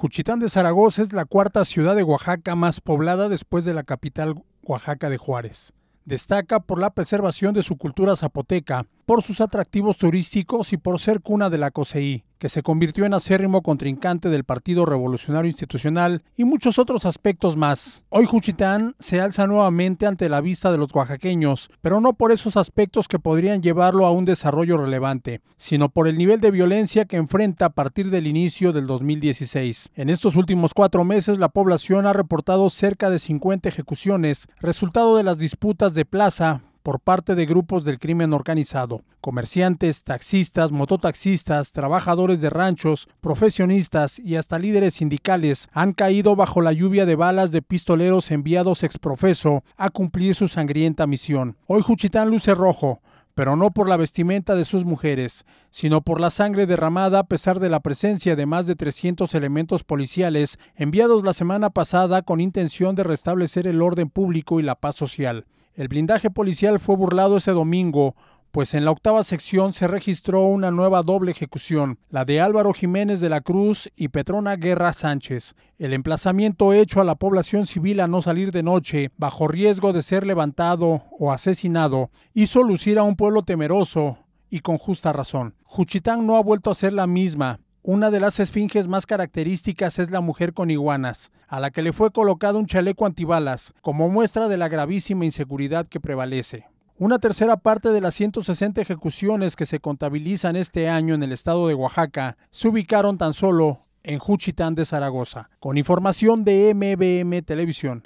Juchitán de Zaragoza es la cuarta ciudad de Oaxaca más poblada después de la capital Oaxaca de Juárez. Destaca por la preservación de su cultura zapoteca, por sus atractivos turísticos y por ser cuna de la coseí que se convirtió en acérrimo contrincante del Partido Revolucionario Institucional y muchos otros aspectos más. Hoy Juchitán se alza nuevamente ante la vista de los oaxaqueños, pero no por esos aspectos que podrían llevarlo a un desarrollo relevante, sino por el nivel de violencia que enfrenta a partir del inicio del 2016. En estos últimos cuatro meses la población ha reportado cerca de 50 ejecuciones, resultado de las disputas de plaza, por parte de grupos del crimen organizado, comerciantes, taxistas, mototaxistas, trabajadores de ranchos, profesionistas y hasta líderes sindicales han caído bajo la lluvia de balas de pistoleros enviados exprofeso a cumplir su sangrienta misión. Hoy Juchitán luce rojo, pero no por la vestimenta de sus mujeres, sino por la sangre derramada a pesar de la presencia de más de 300 elementos policiales enviados la semana pasada con intención de restablecer el orden público y la paz social. El blindaje policial fue burlado ese domingo, pues en la octava sección se registró una nueva doble ejecución, la de Álvaro Jiménez de la Cruz y Petrona Guerra Sánchez. El emplazamiento hecho a la población civil a no salir de noche, bajo riesgo de ser levantado o asesinado, hizo lucir a un pueblo temeroso, y con justa razón. Juchitán no ha vuelto a ser la misma, una de las esfinges más características es la mujer con iguanas, a la que le fue colocado un chaleco antibalas, como muestra de la gravísima inseguridad que prevalece. Una tercera parte de las 160 ejecuciones que se contabilizan este año en el estado de Oaxaca se ubicaron tan solo en Juchitán de Zaragoza, con información de MBM Televisión.